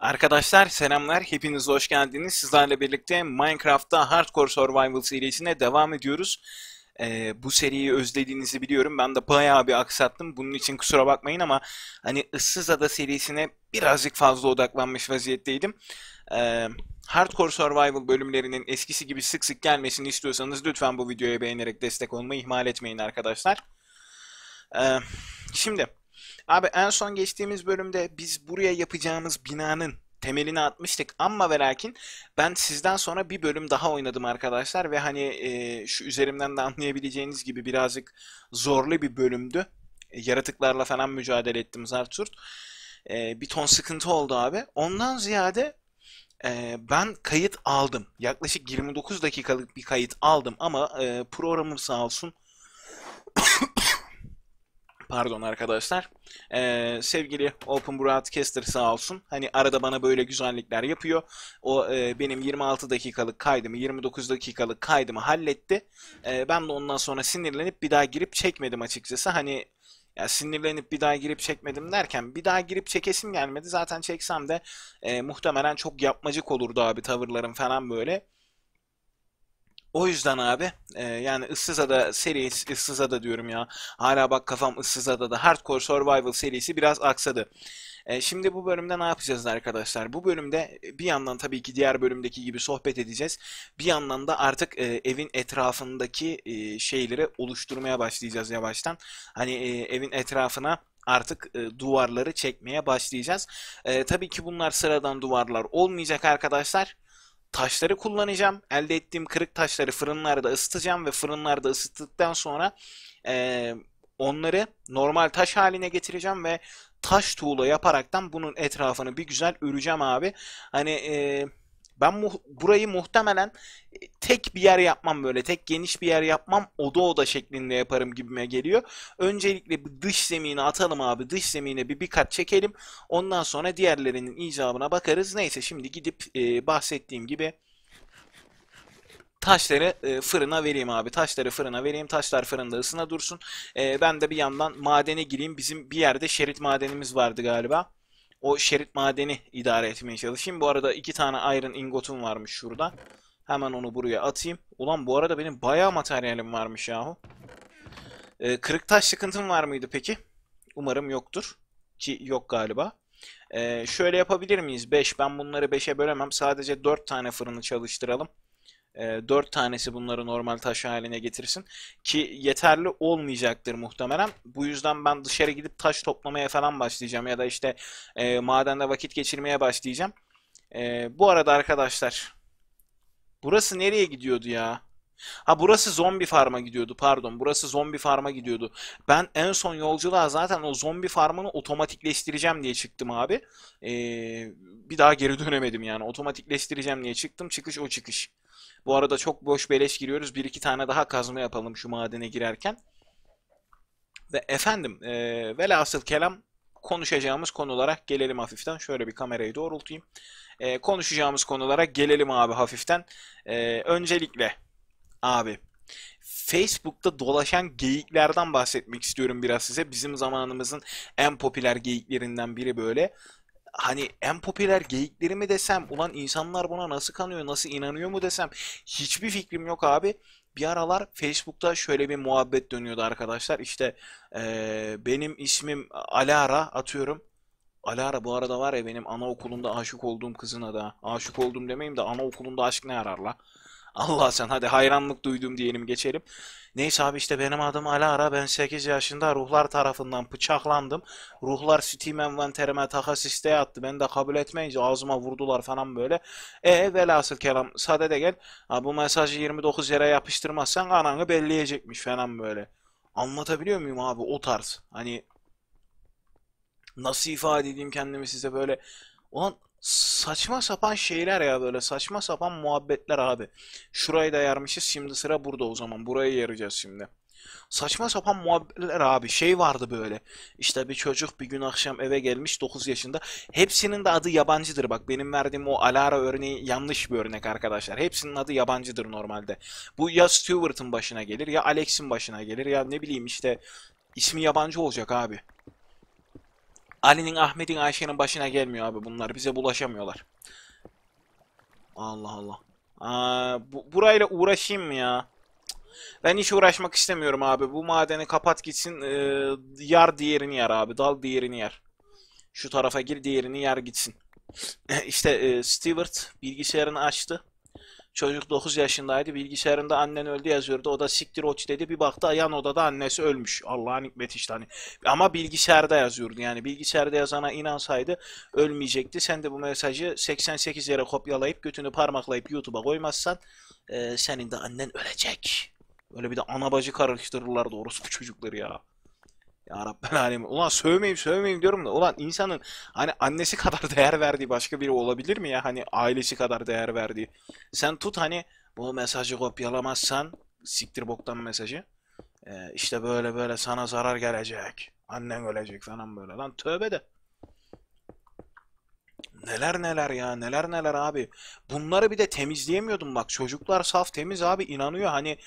Arkadaşlar selamlar, hepiniz hoş geldiniz. Sizlerle birlikte Minecraft'ta Hardcore Survival serisine devam ediyoruz. Ee, bu seriyi özlediğinizi biliyorum. Ben de bayağı bir aksattım. Bunun için kusura bakmayın ama hani ıssız ada serisine birazcık fazla odaklanmış vaziyetteydim. Ee, Hardcore Survival bölümlerinin eskisi gibi sık sık gelmesini istiyorsanız lütfen bu videoya beğenerek destek olmayı ihmal etmeyin arkadaşlar. Ee, şimdi... Abi en son geçtiğimiz bölümde biz buraya yapacağımız binanın temelini atmıştık ama ve lakin ben sizden sonra bir bölüm daha oynadım arkadaşlar ve hani e, şu üzerimden de anlayabileceğiniz gibi birazcık zorlu bir bölümdü. E, yaratıklarla falan mücadele ettim Zarturt. E, bir ton sıkıntı oldu abi. Ondan ziyade e, ben kayıt aldım. Yaklaşık 29 dakikalık bir kayıt aldım ama e, programım sağ olsun Pardon arkadaşlar. Ee, sevgili Open Broadcaster sağ olsun. Hani arada bana böyle güzellikler yapıyor. O e, benim 26 dakikalık kaydımı, 29 dakikalık kaydımı halletti. E, ben de ondan sonra sinirlenip bir daha girip çekmedim açıkçası. Hani ya sinirlenip bir daha girip çekmedim derken bir daha girip çekesim gelmedi. Zaten çeksem de e, muhtemelen çok yapmacık olurdu abi tavırlarım falan böyle. O yüzden abi e, yani ıssız ada serisi ıssız ada diyorum ya. Hala bak kafam ıssız adada hardcore survival serisi biraz aksadı. E, şimdi bu bölümde ne yapacağız arkadaşlar? Bu bölümde e, bir yandan tabii ki diğer bölümdeki gibi sohbet edeceğiz. Bir yandan da artık e, evin etrafındaki e, şeyleri oluşturmaya başlayacağız yavaştan. Hani e, evin etrafına artık e, duvarları çekmeye başlayacağız. E, tabii ki bunlar sıradan duvarlar olmayacak arkadaşlar taşları kullanacağım. Elde ettiğim kırık taşları fırınlarda ısıtacağım ve fırınlarda ısıttıktan sonra e, onları normal taş haline getireceğim ve taş tuğla yaparaktan bunun etrafını bir güzel öreceğim abi. Hani eee ben mu- burayı muhtemelen e, tek bir yer yapmam böyle. Tek geniş bir yer yapmam. Oda oda şeklinde yaparım gibime geliyor. Öncelikle bir dış zemini atalım abi. Dış zemine bir, bir kat çekelim. Ondan sonra diğerlerinin icabına bakarız. Neyse şimdi gidip e, bahsettiğim gibi taşları e, fırına vereyim abi. Taşları fırına vereyim. Taşlar fırında ısına dursun. E, ben de bir yandan madene gireyim. Bizim bir yerde şerit madenimiz vardı galiba o şerit madeni idare etmeye çalışayım. Bu arada iki tane iron ingotum varmış şurada. Hemen onu buraya atayım. Ulan bu arada benim bayağı materyalim varmış yahu. Ee, kırık taş sıkıntım var mıydı peki? Umarım yoktur. Ki yok galiba. Ee, şöyle yapabilir miyiz? 5. Ben bunları 5'e bölemem. Sadece 4 tane fırını çalıştıralım e, ee, 4 tanesi bunları normal taş haline getirsin. Ki yeterli olmayacaktır muhtemelen. Bu yüzden ben dışarı gidip taş toplamaya falan başlayacağım. Ya da işte e, madende vakit geçirmeye başlayacağım. E, bu arada arkadaşlar. Burası nereye gidiyordu ya? Ha burası zombi farma gidiyordu pardon. Burası zombi farma gidiyordu. Ben en son yolculuğa zaten o zombi farmını otomatikleştireceğim diye çıktım abi. Ee, bir daha geri dönemedim yani. Otomatikleştireceğim diye çıktım. Çıkış o çıkış. Bu arada çok boş beleş giriyoruz. Bir iki tane daha kazma yapalım şu madene girerken. Ve efendim e, velhasıl kelam konuşacağımız konulara gelelim hafiften. Şöyle bir kamerayı doğrultayım. E, konuşacağımız konulara gelelim abi hafiften. E, öncelikle Abi Facebook'ta dolaşan geyiklerden bahsetmek istiyorum biraz size. Bizim zamanımızın en popüler geyiklerinden biri böyle. Hani en popüler geyikleri mi desem, ulan insanlar buna nasıl kanıyor, nasıl inanıyor mu desem hiçbir fikrim yok abi. Bir aralar Facebook'ta şöyle bir muhabbet dönüyordu arkadaşlar. İşte ee, benim ismim Alara atıyorum. Alara bu arada var ya benim anaokulunda aşık olduğum kızına da. Aşık oldum demeyeyim de anaokulunda aşk ne arar la? Allah sen hadi hayranlık duydum diyelim geçelim. Neyse abi işte benim adım Ali Ben 8 yaşında ruhlar tarafından bıçaklandım. Ruhlar Steam envanterime takas isteği attı. Beni de kabul etmeyince ağzıma vurdular falan böyle. E velhasıl kelam sade de gel. Abi bu mesajı 29 yere yapıştırmazsan ananı belleyecekmiş falan böyle. Anlatabiliyor muyum abi o tarz? Hani nasıl ifade edeyim kendimi size böyle. Ulan saçma sapan şeyler ya böyle saçma sapan muhabbetler abi. Şurayı da yarmışız şimdi sıra burada o zaman. Burayı yarayacağız şimdi. Saçma sapan muhabbetler abi şey vardı böyle işte bir çocuk bir gün akşam eve gelmiş 9 yaşında hepsinin de adı yabancıdır bak benim verdiğim o Alara örneği yanlış bir örnek arkadaşlar hepsinin adı yabancıdır normalde bu ya Stewart'ın başına gelir ya Alex'in başına gelir ya ne bileyim işte ismi yabancı olacak abi Ali'nin, Ahmet'in, Ayşe'nin başına gelmiyor abi bunlar. Bize bulaşamıyorlar. Allah Allah. Aa, bu, burayla uğraşayım mı ya? Ben hiç uğraşmak istemiyorum abi. Bu madeni kapat gitsin. E, yar diğerini yer abi. Dal diğerini yer. Şu tarafa gir diğerini yer gitsin. İşte e, Stewart bilgisayarını açtı. Çocuk 9 yaşındaydı. Bilgisayarında annen öldü yazıyordu. O da siktir oç dedi. Bir baktı yan odada annesi ölmüş. Allah'ın hikmeti işte hani. Ama bilgisayarda yazıyordu. Yani bilgisayarda yazana inansaydı ölmeyecekti. Sen de bu mesajı 88 yere kopyalayıp götünü parmaklayıp YouTube'a koymazsan e, senin de annen ölecek. Öyle bir de ana bacı karıştırırlar doğrusu bu çocukları ya. Ya Rabbel Alem. Ulan sövmeyeyim sövmeyeyim diyorum da. Ulan insanın hani annesi kadar değer verdiği başka biri olabilir mi ya? Hani ailesi kadar değer verdiği. Sen tut hani bu mesajı kopyalamazsan siktir boktan mesajı. Ee, işte böyle böyle sana zarar gelecek. Annen ölecek falan böyle. Lan tövbe de. Neler neler ya neler neler abi. Bunları bir de temizleyemiyordum bak. Çocuklar saf temiz abi inanıyor hani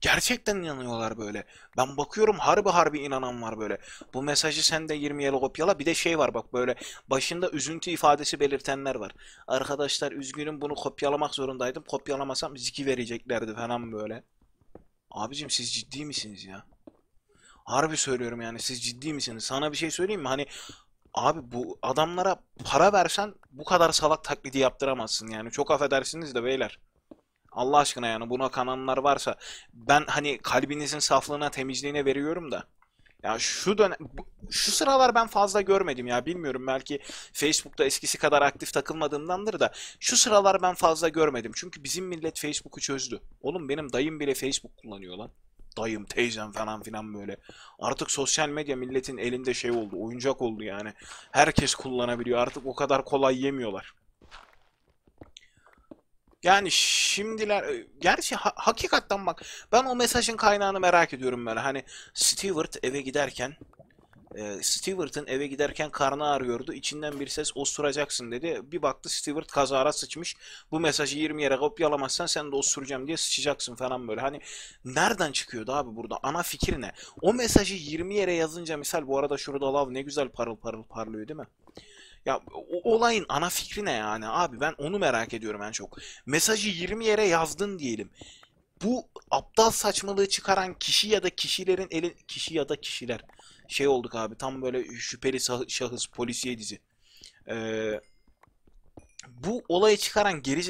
gerçekten inanıyorlar böyle. Ben bakıyorum harbi harbi inanan var böyle. Bu mesajı sen de 20 yıl kopyala. Bir de şey var bak böyle başında üzüntü ifadesi belirtenler var. Arkadaşlar üzgünüm bunu kopyalamak zorundaydım. Kopyalamasam ziki vereceklerdi falan böyle. Abicim siz ciddi misiniz ya? Harbi söylüyorum yani siz ciddi misiniz? Sana bir şey söyleyeyim mi? Hani Abi bu adamlara para versen bu kadar salak taklidi yaptıramazsın yani. Çok affedersiniz de beyler. Allah aşkına yani buna kananlar varsa ben hani kalbinizin saflığına temizliğine veriyorum da. Ya şu dönem şu sıralar ben fazla görmedim ya bilmiyorum belki Facebook'ta eskisi kadar aktif takılmadığımdandır da şu sıralar ben fazla görmedim. Çünkü bizim millet Facebook'u çözdü. Oğlum benim dayım bile Facebook kullanıyor lan dayım, teyzem falan filan böyle. Artık sosyal medya milletin elinde şey oldu, oyuncak oldu yani. Herkes kullanabiliyor. Artık o kadar kolay yemiyorlar. Yani şimdiler e, gerçi ha, hakikatten bak ben o mesajın kaynağını merak ediyorum böyle. Hani Stewart eve giderken e, Stewart'ın eve giderken karnı ağrıyordu. İçinden bir ses osuracaksın dedi. Bir baktı Stewart kazara sıçmış. Bu mesajı 20 yere kopyalamazsan sen de osturacağım diye sıçacaksın falan böyle. Hani nereden çıkıyordu abi burada? Ana fikir ne? O mesajı 20 yere yazınca misal bu arada şurada lav ne güzel parıl parıl parlıyor değil mi? Ya o, olayın ana fikri ne yani abi ben onu merak ediyorum en çok. Mesajı 20 yere yazdın diyelim. Bu aptal saçmalığı çıkaran kişi ya da kişilerin eli kişi ya da kişiler şey olduk abi. Tam böyle şüpheli şahıs polisiye dizi. Eee bu olayı çıkaran geri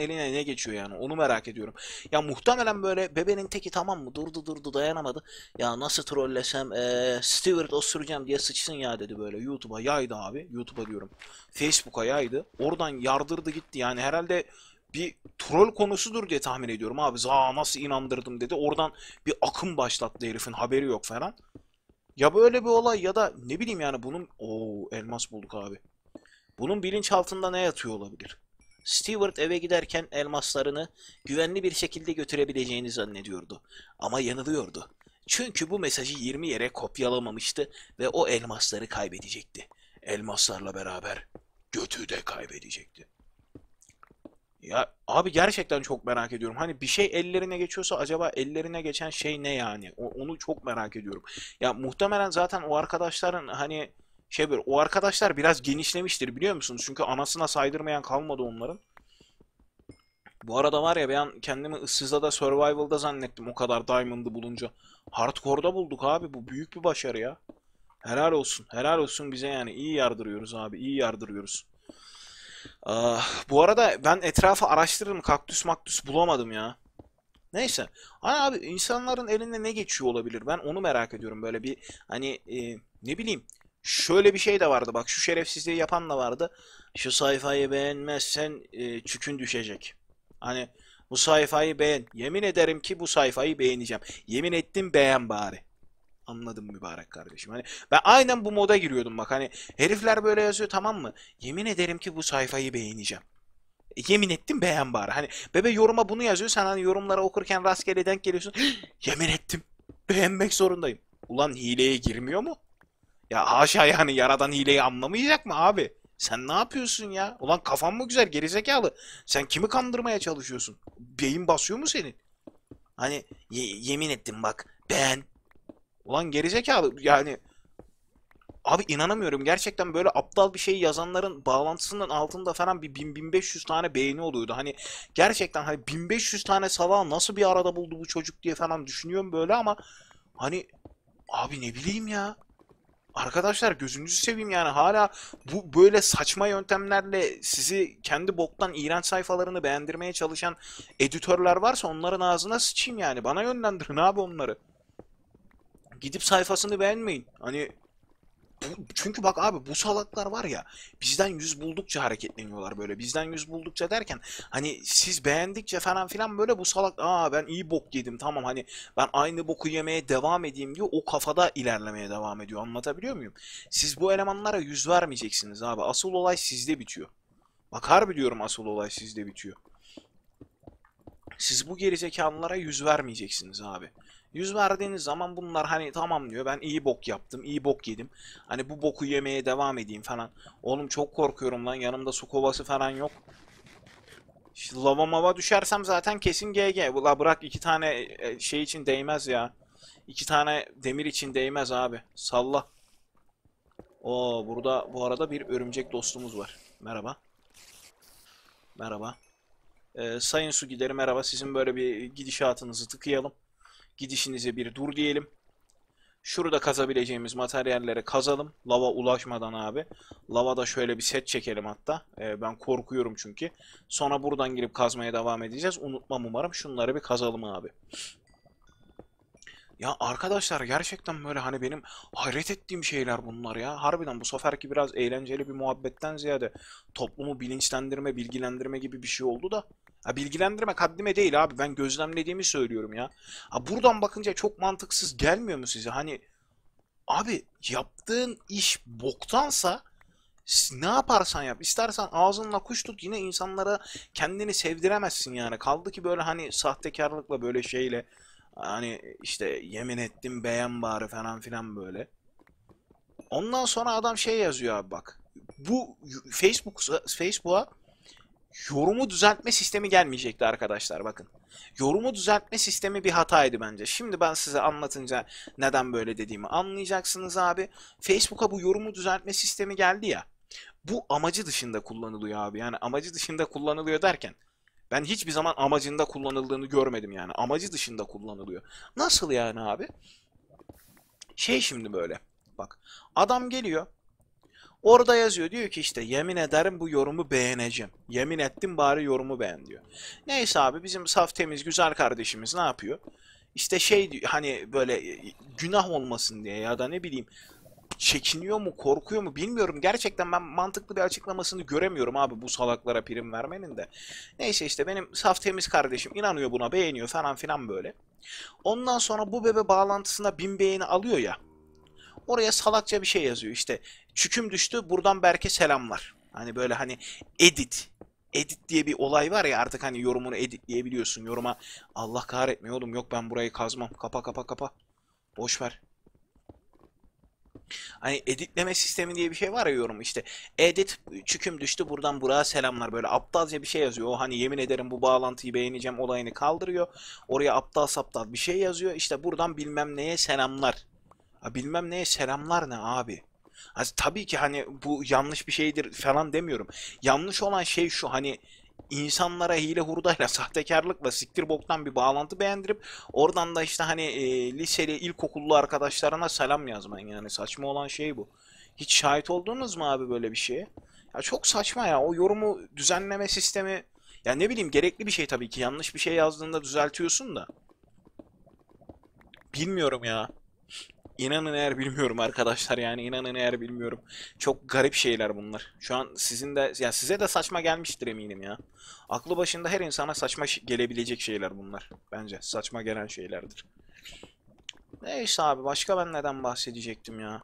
eline ne geçiyor yani onu merak ediyorum. Ya muhtemelen böyle bebenin teki tamam mı durdu durdu dayanamadı. Ya nasıl trollesem ee, Stewart osuracağım diye sıçsın ya dedi böyle YouTube'a yaydı abi. YouTube'a diyorum Facebook'a yaydı. Oradan yardırdı gitti yani herhalde bir troll konusudur diye tahmin ediyorum abi. Za nasıl inandırdım dedi. Oradan bir akım başlattı herifin haberi yok falan. Ya böyle bir olay ya da ne bileyim yani bunun... o elmas bulduk abi. Bunun bilinç altında ne yatıyor olabilir? Stewart eve giderken elmaslarını güvenli bir şekilde götürebileceğini zannediyordu. Ama yanılıyordu. Çünkü bu mesajı 20 yere kopyalamamıştı ve o elmasları kaybedecekti. Elmaslarla beraber götü de kaybedecekti. Ya abi gerçekten çok merak ediyorum. Hani bir şey ellerine geçiyorsa acaba ellerine geçen şey ne yani? O, onu çok merak ediyorum. Ya muhtemelen zaten o arkadaşların hani şey böyle o arkadaşlar biraz genişlemiştir biliyor musunuz? Çünkü anasına saydırmayan kalmadı onların. Bu arada var ya ben kendimi ıssızda da survival'da zannettim o kadar diamond'ı bulunca. Hardcore'da bulduk abi bu büyük bir başarı ya. Helal olsun. Helal olsun bize yani iyi yardırıyoruz abi iyi yardırıyoruz. Ah, bu arada ben etrafı araştırırım. Kaktüs maktüs bulamadım ya. Neyse. Hani abi insanların elinde ne geçiyor olabilir? Ben onu merak ediyorum. Böyle bir hani e, ne bileyim şöyle bir şey de vardı. Bak şu şerefsizliği yapan da vardı. Şu sayfayı beğenmezsen e, çükün düşecek. Hani bu sayfayı beğen. Yemin ederim ki bu sayfayı beğeneceğim. Yemin ettim beğen bari. Anladım mübarek kardeşim. Hani ben aynen bu moda giriyordum bak hani herifler böyle yazıyor tamam mı? Yemin ederim ki bu sayfayı beğeneceğim. E, yemin ettim beğen bari. Hani bebe yoruma bunu yazıyor. Sen hani yorumlara okurken rastgele denk geliyorsun. yemin ettim. Beğenmek zorundayım. Ulan hileye girmiyor mu? Ya haşa yani yaradan hileyi anlamayacak mı abi? Sen ne yapıyorsun ya? Ulan kafan mı güzel gerizekalı? Sen kimi kandırmaya çalışıyorsun? Beyin basıyor mu senin? Hani ye yemin ettim bak beğen Ulan gerizekalı yani Abi inanamıyorum gerçekten böyle aptal bir şey yazanların bağlantısının altında falan bir 1000-1500 tane beğeni oluyordu. Hani gerçekten hani 1500 tane salağı nasıl bir arada buldu bu çocuk diye falan düşünüyorum böyle ama hani abi ne bileyim ya. Arkadaşlar gözünüzü seveyim yani hala bu böyle saçma yöntemlerle sizi kendi boktan iğrenç sayfalarını beğendirmeye çalışan editörler varsa onların ağzına sıçayım yani. Bana yönlendirin abi onları. Gidip sayfasını beğenmeyin. Hani çünkü bak abi bu salaklar var ya bizden yüz buldukça hareketleniyorlar böyle. Bizden yüz buldukça derken hani siz beğendikçe falan filan böyle bu salak aa ben iyi bok yedim tamam hani ben aynı boku yemeye devam edeyim diyor. O kafada ilerlemeye devam ediyor. Anlatabiliyor muyum? Siz bu elemanlara yüz vermeyeceksiniz abi. Asıl olay sizde bitiyor. Bak harbi diyorum asıl olay sizde bitiyor. Siz bu gerizekalılara yüz vermeyeceksiniz abi. Yüz verdiğiniz zaman bunlar hani tamam diyor ben iyi bok yaptım, iyi bok yedim. Hani bu boku yemeye devam edeyim falan. Oğlum çok korkuyorum lan yanımda su kovası falan yok. İşte lava mava düşersem zaten kesin GG. Ula bırak iki tane e, şey için değmez ya. İki tane demir için değmez abi. Salla. Oo burada bu arada bir örümcek dostumuz var. Merhaba. Merhaba. Ee, sayın su gideri merhaba. Sizin böyle bir gidişatınızı tıkayalım gidişinize bir dur diyelim. Şurada kazabileceğimiz materyalleri kazalım. Lava ulaşmadan abi. Lavada şöyle bir set çekelim hatta. Ee, ben korkuyorum çünkü. Sonra buradan girip kazmaya devam edeceğiz. Unutmam umarım. Şunları bir kazalım abi. Ya arkadaşlar gerçekten böyle hani benim hayret ettiğim şeyler bunlar ya. Harbiden bu seferki biraz eğlenceli bir muhabbetten ziyade toplumu bilinçlendirme, bilgilendirme gibi bir şey oldu da Ha, bilgilendirmek haddime değil abi. Ben gözlemlediğimi söylüyorum ya. Ha, buradan bakınca çok mantıksız gelmiyor mu size? Hani abi yaptığın iş boktansa ne yaparsan yap. istersen ağzınla kuş tut yine insanlara kendini sevdiremezsin yani. Kaldı ki böyle hani sahtekarlıkla böyle şeyle hani işte yemin ettim beğen bari falan filan böyle. Ondan sonra adam şey yazıyor abi bak. Bu Facebook Facebook'a yorumu düzeltme sistemi gelmeyecekti arkadaşlar bakın. Yorumu düzeltme sistemi bir hataydı bence. Şimdi ben size anlatınca neden böyle dediğimi anlayacaksınız abi. Facebook'a bu yorumu düzeltme sistemi geldi ya. Bu amacı dışında kullanılıyor abi. Yani amacı dışında kullanılıyor derken ben hiçbir zaman amacında kullanıldığını görmedim yani. Amacı dışında kullanılıyor. Nasıl yani abi? Şey şimdi böyle. Bak adam geliyor Orada yazıyor diyor ki işte yemin ederim bu yorumu beğeneceğim. Yemin ettim bari yorumu beğen diyor. Neyse abi bizim saf temiz güzel kardeşimiz ne yapıyor? İşte şey hani böyle e, günah olmasın diye ya da ne bileyim çekiniyor mu korkuyor mu bilmiyorum. Gerçekten ben mantıklı bir açıklamasını göremiyorum abi bu salaklara prim vermenin de. Neyse işte benim saf temiz kardeşim inanıyor buna beğeniyor falan filan böyle. Ondan sonra bu bebe bağlantısına bin beğeni alıyor ya. Oraya salakça bir şey yazıyor işte. Çüküm düştü buradan Berke selamlar. Hani böyle hani edit edit diye bir olay var ya artık hani yorumunu editleyebiliyorsun. Yoruma Allah kahretmiyor oğlum yok ben burayı kazmam. Kapa kapa kapa. Boş ver. Hani editleme sistemi diye bir şey var ya yorum işte. Edit çüküm düştü buradan buraya selamlar böyle aptalca bir şey yazıyor. O hani yemin ederim bu bağlantıyı beğeneceğim olayını kaldırıyor. Oraya aptal saptal bir şey yazıyor. İşte buradan bilmem neye selamlar bilmem neye selamlar ne abi. Yani tabii ki hani bu yanlış bir şeydir falan demiyorum. Yanlış olan şey şu hani insanlara hile hurdayla, sahtekarlıkla, siktir boktan bir bağlantı beğendirip oradan da işte hani e, liseli, ilkokullu arkadaşlarına selam yazman yani saçma olan şey bu. Hiç şahit oldunuz mu abi böyle bir şeye? Ya çok saçma ya o yorumu düzenleme sistemi ya ne bileyim gerekli bir şey tabii ki yanlış bir şey yazdığında düzeltiyorsun da. Bilmiyorum ya. İnanın eğer bilmiyorum arkadaşlar yani inanın eğer bilmiyorum. Çok garip şeyler bunlar. Şu an sizin de ya size de saçma gelmiştir eminim ya. Aklı başında her insana saçma gelebilecek şeyler bunlar. Bence saçma gelen şeylerdir. Neyse abi başka ben neden bahsedecektim ya.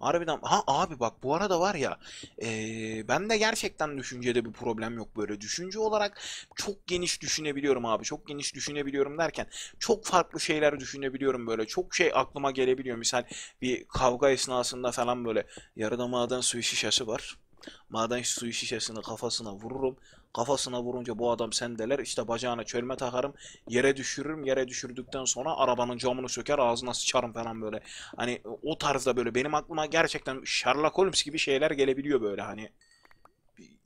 Harbiden ha abi bak bu arada var ya e, ben de gerçekten düşüncede bir problem yok böyle düşünce olarak çok geniş düşünebiliyorum abi çok geniş düşünebiliyorum derken çok farklı şeyler düşünebiliyorum böyle çok şey aklıma gelebiliyor misal bir kavga esnasında falan böyle yarıda maden suyu şişesi var maden suyu şişesini kafasına vururum Kafasına vurunca bu adam sendeler. işte bacağına çölme takarım. Yere düşürürüm. Yere düşürdükten sonra arabanın camını söker ağzına sıçarım falan böyle. Hani o tarzda böyle benim aklıma gerçekten Sherlock Holmes gibi şeyler gelebiliyor böyle hani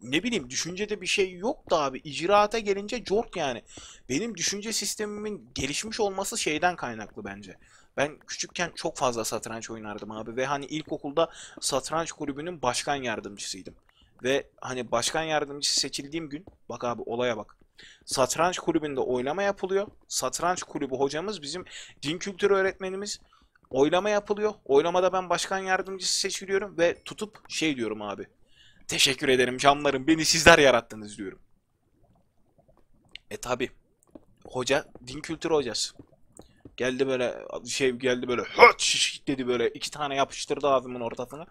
ne bileyim düşüncede bir şey yok da abi icraata gelince cort yani. Benim düşünce sistemimin gelişmiş olması şeyden kaynaklı bence. Ben küçükken çok fazla satranç oynardım abi ve hani ilkokulda satranç kulübünün başkan yardımcısıydım. Ve hani başkan yardımcısı seçildiğim gün bak abi olaya bak. Satranç kulübünde oylama yapılıyor. Satranç kulübü hocamız bizim din kültürü öğretmenimiz. Oylama yapılıyor. Oylamada ben başkan yardımcısı seçiliyorum ve tutup şey diyorum abi. Teşekkür ederim canlarım beni sizler yarattınız diyorum. E tabi. Hoca din kültürü hocası. Geldi böyle şey geldi böyle höt dedi böyle iki tane yapıştırdı ağzımın ortasına.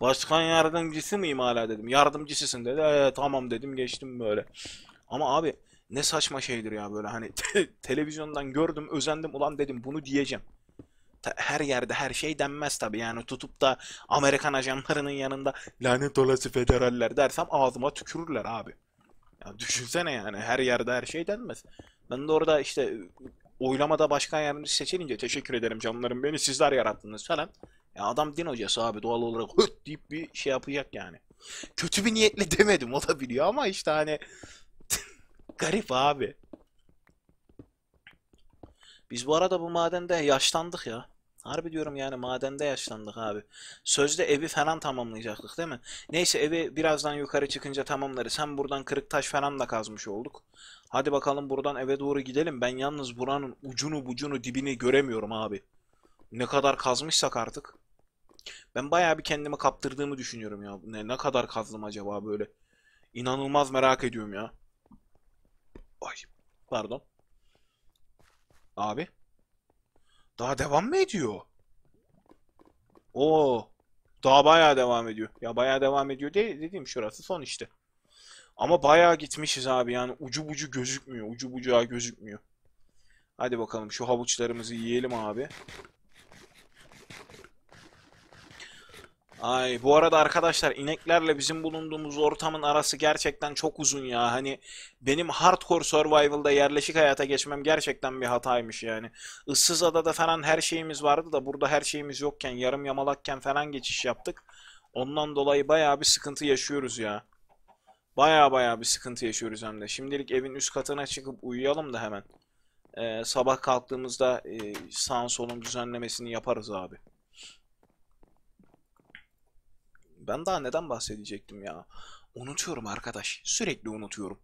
Başkan yardımcısı mıyım hala dedim. Yardımcısısın dedi. E, tamam dedim geçtim böyle. Ama abi ne saçma şeydir ya böyle hani te televizyondan gördüm özendim ulan dedim bunu diyeceğim. Ta her yerde her şey denmez tabi yani tutup da Amerikan ajanlarının yanında lanet olası federaller dersem ağzıma tükürürler abi. Ya düşünsene yani her yerde her şey denmez. Ben de orada işte oylamada başkan yardımcısı seçilince teşekkür ederim canlarım beni sizler yarattınız falan. Ya adam din hocası abi doğal olarak höt deyip bir şey yapacak yani. Kötü bir niyetle demedim o da biliyor ama işte hani garip abi. Biz bu arada bu madende yaşlandık ya. Harbi diyorum yani madende yaşlandık abi. Sözde evi falan tamamlayacaktık değil mi? Neyse evi birazdan yukarı çıkınca tamamlarız. Hem buradan kırık taş falan da kazmış olduk. Hadi bakalım buradan eve doğru gidelim. Ben yalnız buranın ucunu bucunu dibini göremiyorum abi. Ne kadar kazmışsak artık. Ben bayağı bir kendimi kaptırdığımı düşünüyorum ya. Ne, ne kadar kazdım acaba böyle. İnanılmaz merak ediyorum ya. Ay pardon. Abi. Daha devam mı ediyor? Oo. Daha bayağı devam ediyor. Ya bayağı devam ediyor de dediğim şurası son işte. Ama bayağı gitmişiz abi yani ucu bucu gözükmüyor. Ucu bucağı gözükmüyor. Hadi bakalım şu havuçlarımızı yiyelim abi. Ay bu arada arkadaşlar ineklerle bizim bulunduğumuz ortamın arası gerçekten çok uzun ya. Hani benim hardcore survival'da yerleşik hayata geçmem gerçekten bir hataymış yani. Issız adada falan her şeyimiz vardı da burada her şeyimiz yokken yarım yamalakken falan geçiş yaptık. Ondan dolayı baya bir sıkıntı yaşıyoruz ya. Baya baya bir sıkıntı yaşıyoruz hem de. Şimdilik evin üst katına çıkıp uyuyalım da hemen. Ee, sabah kalktığımızda e, sağın solun düzenlemesini yaparız abi. Ben daha neden bahsedecektim ya? Unutuyorum arkadaş. Sürekli unutuyorum.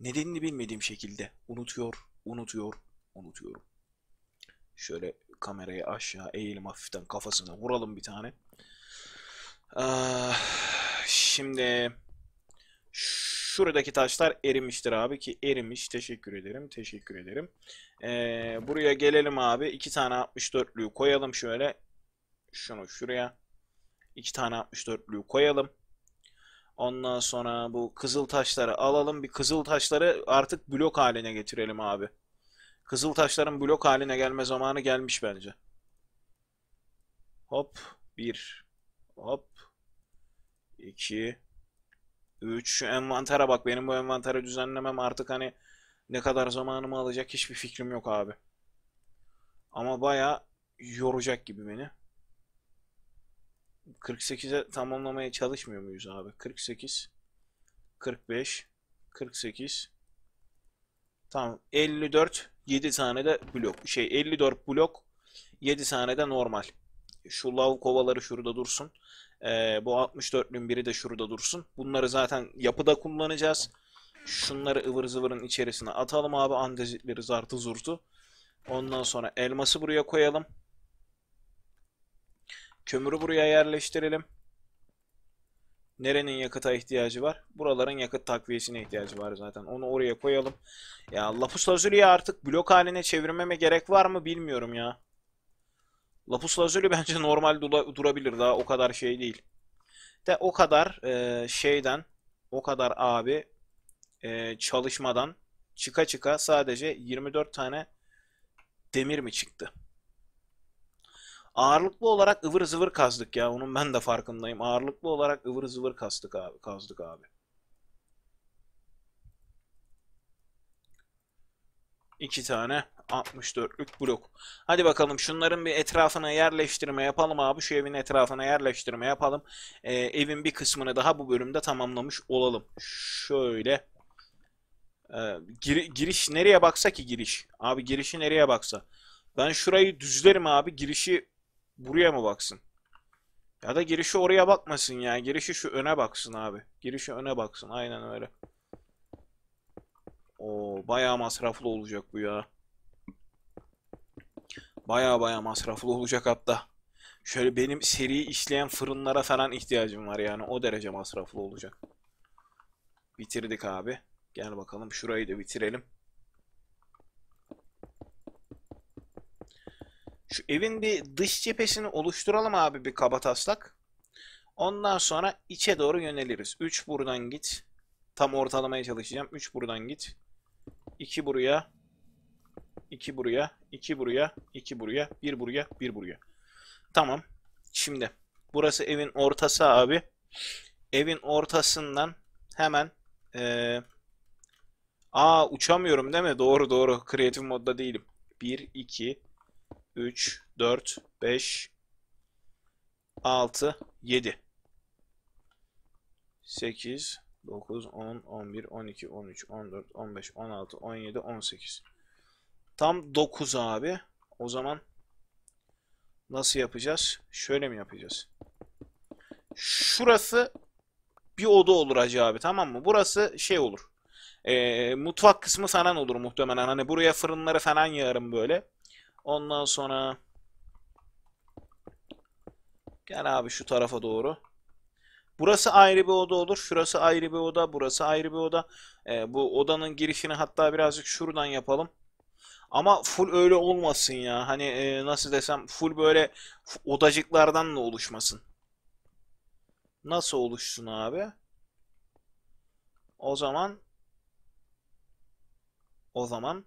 Nedenini bilmediğim şekilde unutuyor, unutuyor, unutuyorum. Şöyle kamerayı aşağı eğelim hafiften kafasına vuralım bir tane. Ah, şimdi şuradaki taşlar erimiştir abi ki erimiş. Teşekkür ederim. Teşekkür ederim. Ee, buraya gelelim abi. iki tane 64'lüyü koyalım şöyle. Şunu şuraya. İki tane 64'lüyü koyalım. Ondan sonra bu kızıl taşları alalım. Bir kızıl taşları artık blok haline getirelim abi. Kızıl taşların blok haline gelme zamanı gelmiş bence. Hop. bir, Hop. iki, üç. Şu envantara bak. Benim bu envantarı düzenlemem artık hani ne kadar zamanımı alacak hiçbir fikrim yok abi. Ama baya yoracak gibi beni. 48'e tamamlamaya çalışmıyor muyuz abi? 48, 45, 48. Tamam 54, 7 tane de blok. Şey 54 blok, 7 tane de normal. Şu lav kovaları şurada dursun. Ee, bu 64'lün biri de şurada dursun. Bunları zaten yapıda kullanacağız. Şunları ıvır zıvırın içerisine atalım abi. Andezitleri zartı zurtu. Ondan sonra elması buraya koyalım. Kömürü buraya yerleştirelim. Nerenin yakıta ihtiyacı var? Buraların yakıt takviyesine ihtiyacı var zaten. Onu oraya koyalım. Ya lapus lazuli artık blok haline çevirmeme gerek var mı bilmiyorum ya. Lapus lazuli bence normal durabilir. Daha o kadar şey değil. De o kadar e, şeyden, o kadar abi e, çalışmadan çıka çıka sadece 24 tane demir mi çıktı? Ağırlıklı olarak ıvır zıvır kazdık ya. Onun ben de farkındayım. Ağırlıklı olarak ıvır zıvır kazdık abi. Kazdık abi. İki tane 64'lük blok. Hadi bakalım şunların bir etrafına yerleştirme yapalım abi. Şu evin etrafına yerleştirme yapalım. Ee, evin bir kısmını daha bu bölümde tamamlamış olalım. Şöyle. Ee, gir giriş nereye baksa ki giriş? Abi girişi nereye baksa. Ben şurayı düzlerim abi. Girişi buraya mı baksın? Ya da girişi oraya bakmasın ya. Girişi şu öne baksın abi. Girişi öne baksın. Aynen öyle. O bayağı masraflı olacak bu ya. Baya baya masraflı olacak hatta. Şöyle benim seri işleyen fırınlara falan ihtiyacım var yani. O derece masraflı olacak. Bitirdik abi. Gel bakalım şurayı da bitirelim. Şu evin bir dış cephesini oluşturalım abi bir kabataslak. Ondan sonra içe doğru yöneliriz. 3 buradan git. Tam ortalamaya çalışacağım. 3 buradan git. 2 buraya. 2 buraya. 2 buraya. 2 buraya. 1 buraya. 1 buraya. Tamam. Şimdi burası evin ortası abi. Evin ortasından hemen ee... Aa uçamıyorum değil mi? Doğru doğru. Kreatif modda değilim. 1, 2, 3, 4, 5, 6, 7. 8, 9, 10, 11, 12, 13, 14, 15, 16, 17, 18. Tam 9 abi. O zaman nasıl yapacağız? Şöyle mi yapacağız? Şurası bir oda olur Hacı abi tamam mı? Burası şey olur. E, mutfak kısmı falan olur muhtemelen. Hani buraya fırınları falan yağarım böyle. Ondan sonra gel abi şu tarafa doğru. Burası ayrı bir oda olur. Şurası ayrı bir oda. Burası ayrı bir oda. Ee, bu odanın girişini hatta birazcık şuradan yapalım. Ama full öyle olmasın ya. Hani e, nasıl desem full böyle odacıklardan da oluşmasın. Nasıl oluşsun abi? O zaman o zaman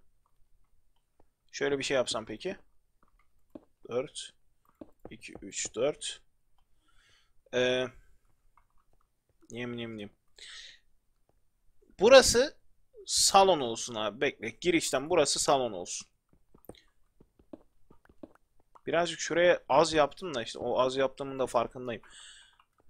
Şöyle bir şey yapsam peki. 4 2 3 4 ee, Niyem niyem Burası salon olsun abi. Bekle. Girişten burası salon olsun. Birazcık şuraya az yaptım da işte o az yaptığımın da farkındayım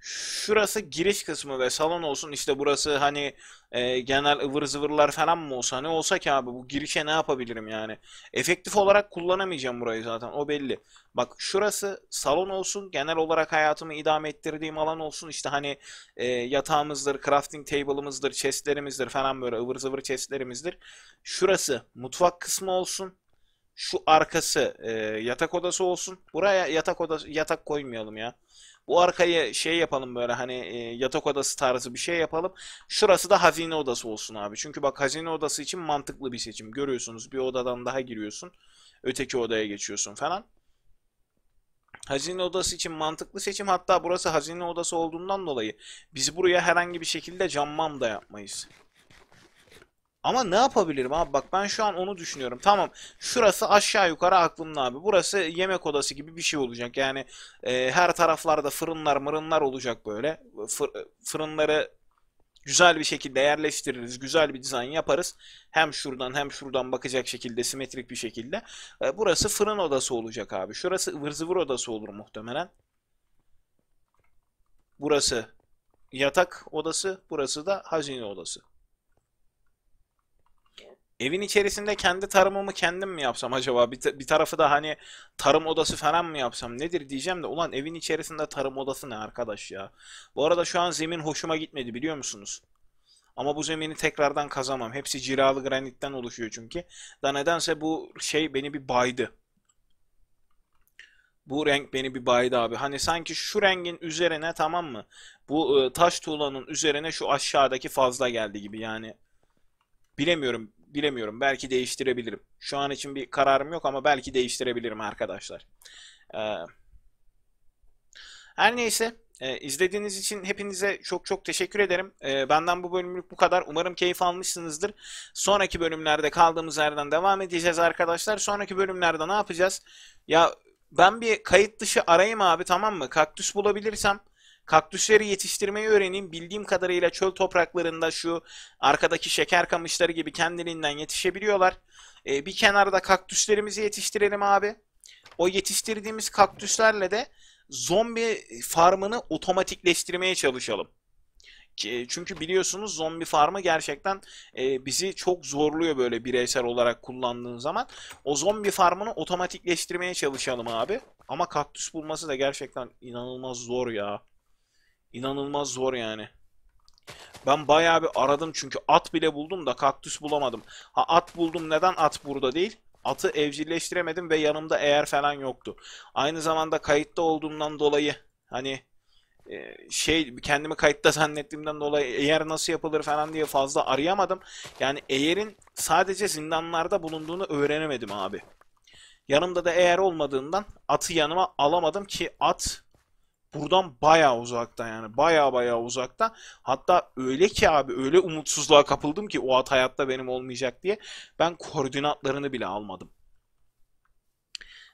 şurası giriş kısmı ve salon olsun işte burası hani e, genel ıvır zıvırlar falan mı olsa ne hani olsa ki abi bu girişe ne yapabilirim yani. Efektif olarak kullanamayacağım burayı zaten o belli. Bak şurası salon olsun genel olarak hayatımı idame ettirdiğim alan olsun işte hani e, yatağımızdır, crafting table'ımızdır, chestlerimizdir falan böyle ıvır zıvır chestlerimizdir. Şurası mutfak kısmı olsun şu arkası e, yatak odası olsun. Buraya yatak odası yatak koymayalım ya. Bu arkayı şey yapalım böyle hani e, yatak odası tarzı bir şey yapalım. Şurası da hazine odası olsun abi. Çünkü bak hazine odası için mantıklı bir seçim. Görüyorsunuz bir odadan daha giriyorsun. Öteki odaya geçiyorsun falan. Hazine odası için mantıklı seçim. Hatta burası hazine odası olduğundan dolayı biz buraya herhangi bir şekilde cam da yapmayız. Ama ne yapabilirim abi? Bak ben şu an onu düşünüyorum. Tamam şurası aşağı yukarı aklımda abi. Burası yemek odası gibi bir şey olacak. Yani e, her taraflarda fırınlar mırınlar olacak böyle. Fır, fırınları güzel bir şekilde yerleştiririz. Güzel bir dizayn yaparız. Hem şuradan hem şuradan bakacak şekilde simetrik bir şekilde. E, burası fırın odası olacak abi. Şurası ıvır zıvır odası olur muhtemelen. Burası yatak odası. Burası da hazine odası. Evin içerisinde kendi tarımımı kendim mi yapsam acaba? Bir, ta- bir tarafı da hani tarım odası falan mı yapsam nedir diyeceğim de ulan evin içerisinde tarım odası ne arkadaş ya? Bu arada şu an zemin hoşuma gitmedi biliyor musunuz? Ama bu zemini tekrardan kazamam. Hepsi cilalı granitten oluşuyor çünkü. Da nedense bu şey beni bir baydı. Bu renk beni bir baydı abi. Hani sanki şu rengin üzerine tamam mı? Bu e, taş tuğlanın üzerine şu aşağıdaki fazla geldi gibi yani. Bilemiyorum bilemiyorum. Belki değiştirebilirim. Şu an için bir kararım yok ama belki değiştirebilirim arkadaşlar. Ee, her neyse. E, izlediğiniz için hepinize çok çok teşekkür ederim. E, benden bu bölümlük bu kadar. Umarım keyif almışsınızdır. Sonraki bölümlerde kaldığımız yerden devam edeceğiz arkadaşlar. Sonraki bölümlerde ne yapacağız? Ya ben bir kayıt dışı arayayım abi tamam mı? Kaktüs bulabilirsem Kaktüsleri yetiştirmeyi öğrenin. Bildiğim kadarıyla çöl topraklarında şu arkadaki şeker kamışları gibi kendiliğinden yetişebiliyorlar. E, bir kenarda kaktüslerimizi yetiştirelim abi. O yetiştirdiğimiz kaktüslerle de zombi farmını otomatikleştirmeye çalışalım. Çünkü biliyorsunuz zombi farmı gerçekten e, bizi çok zorluyor böyle bireysel olarak kullandığın zaman. O zombi farmını otomatikleştirmeye çalışalım abi. Ama kaktüs bulması da gerçekten inanılmaz zor ya. İnanılmaz zor yani. Ben bayağı bir aradım çünkü at bile buldum da kaktüs bulamadım. Ha at buldum neden at burada değil? Atı evcilleştiremedim ve yanımda eğer falan yoktu. Aynı zamanda kayıtta olduğumdan dolayı hani e, şey kendimi kayıtta zannettiğimden dolayı eğer nasıl yapılır falan diye fazla arayamadım. Yani eğerin sadece zindanlarda bulunduğunu öğrenemedim abi. Yanımda da eğer olmadığından atı yanıma alamadım ki at buradan baya uzakta yani baya baya uzakta. Hatta öyle ki abi öyle umutsuzluğa kapıldım ki o at hayatta benim olmayacak diye ben koordinatlarını bile almadım.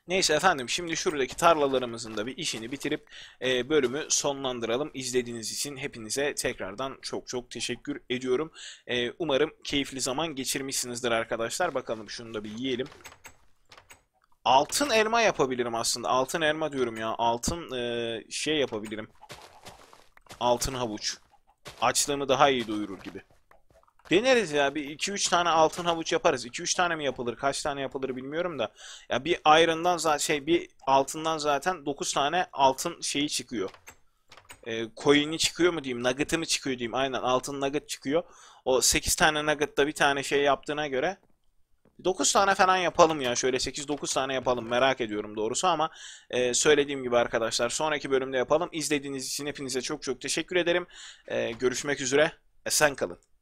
Neyse efendim şimdi şuradaki tarlalarımızın da bir işini bitirip e, bölümü sonlandıralım. İzlediğiniz için hepinize tekrardan çok çok teşekkür ediyorum. E, umarım keyifli zaman geçirmişsinizdir arkadaşlar. Bakalım şunu da bir yiyelim. Altın elma yapabilirim aslında. Altın elma diyorum ya. Altın e, şey yapabilirim. Altın havuç. Açlığımı daha iyi doyurur gibi. Deneriz ya. Bir 2-3 tane altın havuç yaparız. 2-3 tane mi yapılır? Kaç tane yapılır bilmiyorum da. Ya bir ayrından zaten şey bir altından zaten 9 tane altın şeyi çıkıyor. E, coin'i çıkıyor mu diyeyim? Nugget'ı mı çıkıyor diyeyim? Aynen altın nugget çıkıyor. O 8 tane nugget'ta bir tane şey yaptığına göre 9 tane falan yapalım ya. Şöyle 8-9 tane yapalım. Merak ediyorum doğrusu ama e, söylediğim gibi arkadaşlar sonraki bölümde yapalım. İzlediğiniz için hepinize çok çok teşekkür ederim. E, görüşmek üzere. Esen kalın.